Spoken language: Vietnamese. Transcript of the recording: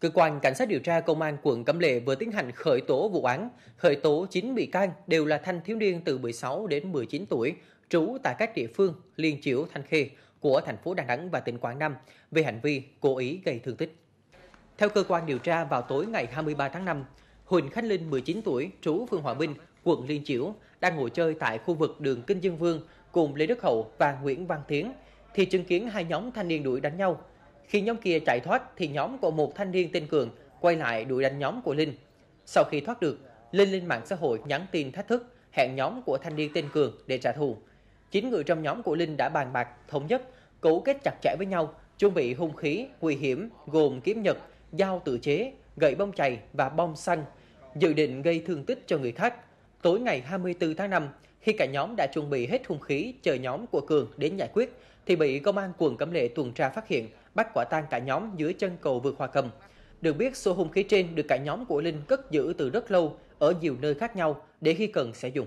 Cơ quan Cảnh sát điều tra Công an quận Cẩm Lệ vừa tiến hành khởi tố vụ án, khởi tố 9 bị can đều là thanh thiếu niên từ 16 đến 19 tuổi, trú tại các địa phương Liên Chiểu, Thanh Khê của thành phố Đà Nẵng và tỉnh Quảng Nam về hành vi cố ý gây thương tích. Theo cơ quan điều tra, vào tối ngày 23 tháng 5, Huỳnh Khánh Linh, 19 tuổi, trú phường Hòa Minh, quận Liên Chiểu, đang ngồi chơi tại khu vực đường Kinh Dương Vương cùng Lê Đức Hậu và Nguyễn Văn Tiến, thì chứng kiến hai nhóm thanh niên đuổi đánh nhau – khi nhóm kia chạy thoát thì nhóm của một thanh niên tên Cường quay lại đuổi đánh nhóm của Linh. Sau khi thoát được, Linh lên mạng xã hội nhắn tin thách thức hẹn nhóm của thanh niên tên Cường để trả thù. Chín người trong nhóm của Linh đã bàn bạc, thống nhất, cấu kết chặt chẽ với nhau, chuẩn bị hung khí nguy hiểm gồm kiếm nhật, dao tự chế, gậy bông chày và bom xăng, dự định gây thương tích cho người khác. Tối ngày 24 tháng 5, khi cả nhóm đã chuẩn bị hết hung khí chờ nhóm của Cường đến giải quyết, thì bị công an quận Cẩm Lệ tuần tra phát hiện bắt quả tang cả nhóm dưới chân cầu vượt Hòa Cầm. Được biết, số hung khí trên được cả nhóm của Linh cất giữ từ rất lâu ở nhiều nơi khác nhau để khi cần sẽ dùng.